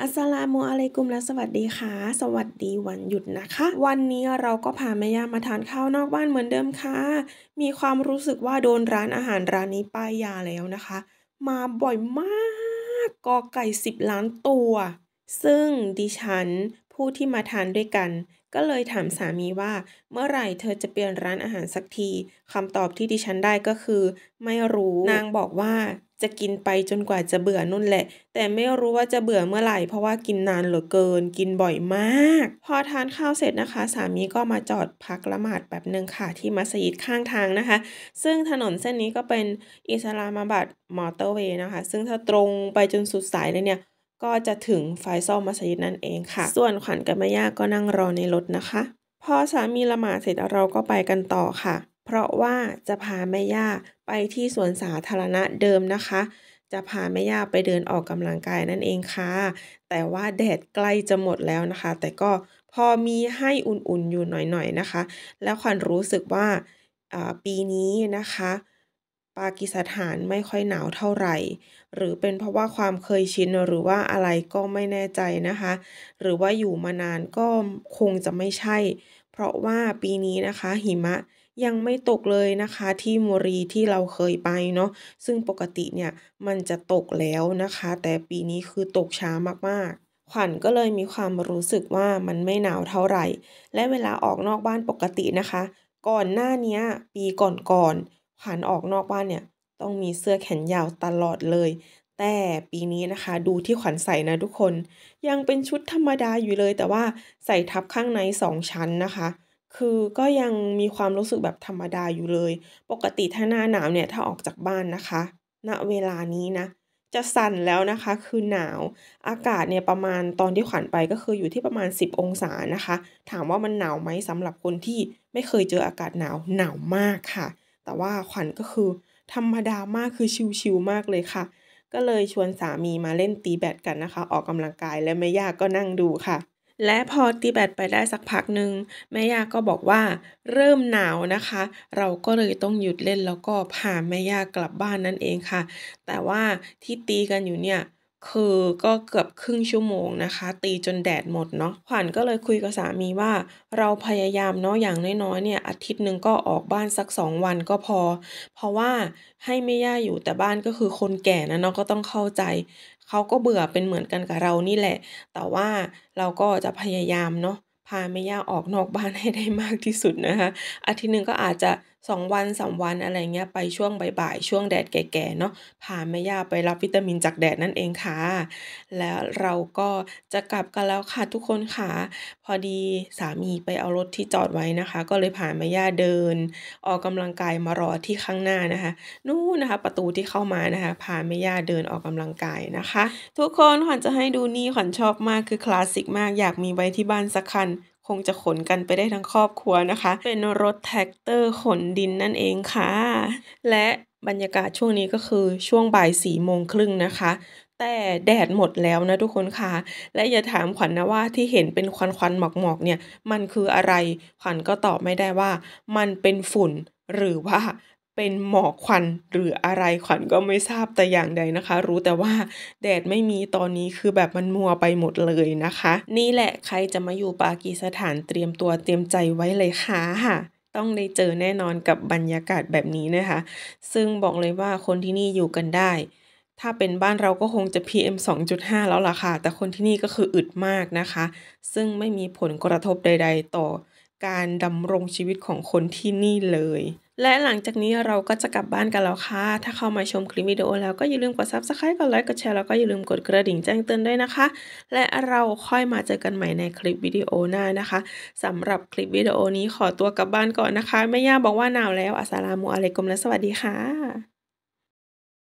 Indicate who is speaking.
Speaker 1: อัสลามุอะลัยกุมและสวัสดีค่ะสวัสดีวันหยุดนะคะ วันนี้เราก็พาแม่ย่ามาทานข้าวนอกบ้านเหมือนเดิมค่ะมีความรู้สึกว่าโดนร้านอาหารร้านนี้ป้ายยาแล้วนะคะ มาบ่อยมากกอไก่สิบล้านตัวซึ่งดิฉันผู้ที่มาทานด้วยกัน ก็เลยถามสามีว่าเมื่อไหร่เธอจะเปลี่ยนร้านอาหารสักทีคำตอบที่ดิฉันได้ก็คือ ไม่รู้นางบอกว่าจะกินไปจนกว่าจะเบื่อนุ่นแหละ แต่ไม่รู้ว่าจะเบื่อเมื่อไหร่เพราะว่ากินนานเหลือเกิน กินบ่อยมาก พอทานข้าวเสร็จนะคะ สามีก็มาจอดพักละหมาดแบบหนึ่งค่ะที่มัสยิดข้างทางนะคะ ซึ่งถนนเส้นนี้ก็เป็นอิสลามบัดมอเตอร์เวย์นะคะ ซึ่งถ้าตรงไปจนสุดสายเลยเนี่ยก็จะถึงไฟซ่อมมัสยิดนั่นเองค่ะ ส่วนขวัญกับแม่ย่าก็นั่งรอในรถนะคะ พอสามีละหมาดเสร็จเราก็ไปกันต่อค่ะเพราะว่าจะพาแม่ย่าไปที่สวนสาธารณะเดิมนะคะ จะพาแม่ย่าไปเดินออกกำลังกายนั่นเองค่ะ แต่ว่าแดดใกล้จะหมดแล้วนะคะ แต่ก็พอมีให้อุ่นๆอยู่หน่อยๆนะคะ แล้วขวัญรู้สึกว่าปีนี้นะคะ ปากีสถานไม่ค่อยหนาวเท่าไหร่ หรือเป็นเพราะว่าความเคยชินหรือว่าอะไรก็ไม่แน่ใจนะคะ หรือว่าอยู่มานานก็คงจะไม่ใช่ เพราะว่าปีนี้นะคะหิมะยังไม่ตกเลยนะคะที่มรีที่เราเคยไปเนาะซึ่งปกติเนี่ยมันจะตกแล้วนะคะ แต่ปีนี้คือตกช้ามากๆ ขวัญก็เลยมีความรู้สึกว่ามันไม่หนาวเท่าไหร่ และเวลาออกนอกบ้านปกตินะคะ ก่อนหน้านี้ปีก่อนๆขวัญออกนอกบ้านเนี่ยต้องมีเสื้อแขนยาวตลอดเลย แต่ปีนี้นะคะดูที่ขวัญใส่นะทุกคน ยังเป็นชุดธรรมดาอยู่เลย แต่ว่าใส่ทับข้างในสองชั้นนะคะคือก็ยังมีความรู้สึกแบบธรรมดาอยู่เลย ปกติถ้าหน้าหนาวเนี่ยถ้าออกจากบ้านนะคะ ณเวลานี้นะ จะสั่นแล้วนะคะคือหนาว อากาศเนี่ยประมาณตอนที่ขวัญไปก็คืออยู่ที่ประมาณ 10 องศานะคะ ถามว่ามันหนาวไหมสำหรับคนที่ไม่เคยเจออากาศหนาวหนาวมากค่ะ แต่ว่าขวัญก็คือธรรมดามากคือชิวๆมากเลยค่ะ ก็เลยชวนสามีมาเล่นตีแบดกันนะคะ ออกกำลังกายและไม่ยากก็นั่งดูค่ะและพอตีแบตไปได้สักพักหนึ่งแม่ย่าก็บอกว่าเริ่มหนาวนะคะ เราก็เลยต้องหยุดเล่นแล้วก็พาแม่ย่ากลับบ้านนั่นเองค่ะ แต่ว่าที่ตีกันอยู่เนี่ยคือก็เกือบครึ่งชั่วโมงนะคะ ตีจนแดดหมดเนาะขวัญก็เลยคุยกับสามีว่า เราพยายามเนาะอย่างน้อยๆเนี่ย อาทิตย์หนึ่งก็ออกบ้านสักสองวันก็พอ เพราะว่าให้ไม่ย่าอยู่แต่บ้านก็คือคนแก่นะเนาะก็ต้องเข้าใจเขาก็เบื่อเป็นเหมือนกันกับเรานี่แหละ แต่ว่าเราก็จะพยายามเนาะพาไม่ย่าออกนอกบ้านให้ได้มากที่สุดนะคะอาทิตย์หนึ่งก็อาจจะสองวันสาวันอะไรเงี้ยไปช่วงบ่ายๆช่วงแดดแก่ๆเนาะพาแม่ย่าไปรับวิตามินจากแดดนั่นเองค่ะแล้วเราก็จะกลับกันแล้วค่ะทุกคนค่ะ พอดีสามีไปเอารถที่จอดไว้นะคะ ก็เลยพาแม่ย่าเดิน ออกกำลังกายมารอที่ข้างหน้านะคะ นู่นนะคะประตูที่เข้ามานะคะพาแม่ย่าเดินออกกำลังกายนะคะ ทุกคนขวัญจะให้ดูนี่ขวัญชอบมากคือคลาสสิกมากอยากมีไว้ที่บ้านสักคันคงจะขนกันไปได้ทั้งครอบครัวนะคะ เป็นรถแท็กเตอร์ขนดินนั่นเองค่ะ และบรรยากาศช่วงนี้ก็คือช่วงบ่ายสี่โมงครึ่งนะคะ แต่แดดหมดแล้วนะทุกคนค่ะ และอย่าถามขวัญนนะว่าที่เห็นเป็นควันควันหมอกหมอกเนี่ย มันคืออะไร ขวัญก็ตอบไม่ได้ว่ามันเป็นฝุ่นหรือว่าเป็นหมอกควันหรืออะไรขวัญก็ไม่ทราบแต่อย่างใดนะคะ รู้แต่ว่าแดดไม่มีตอนนี้คือแบบมันมัวไปหมดเลยนะคะ นี่แหละใครจะมาอยู่ปากีสถานเตรียมตัวเตรียมใจไว้เลยค่ะค่ะ ต้องได้เจอแน่นอนกับบรรยากาศแบบนี้นะคะ ซึ่งบอกเลยว่าคนที่นี่อยู่กันได้ ถ้าเป็นบ้านเราก็คงจะ PM 2.5 แล้วล่ะค่ะ แต่คนที่นี่ก็คืออึดมากนะคะ ซึ่งไม่มีผลกระทบใด ๆ ต่อการดำรงชีวิตของคนที่นี่เลย และหลังจากนี้เราก็จะกลับบ้านกันแล้วค่ะ ถ้าเข้ามาชมคลิปวิดีโอ แล้วก็อย่าลืมกด subscribe กดไลค์กดแชร์แล้วก็อย่าลืมกดกระดิ่งแจ้งเตือนด้วยนะคะ และเราค่อยมาเจอกันใหม่ในคลิปวิดีโอหน้านะคะสำหรับคลิปวิดีโอนี้ขอตัวกลับบ้านก่อนนะคะแม่ย่าบอกว่าหนาวแล้ว อัสสลามุอะลัยกุมและสวัสดีค่ะ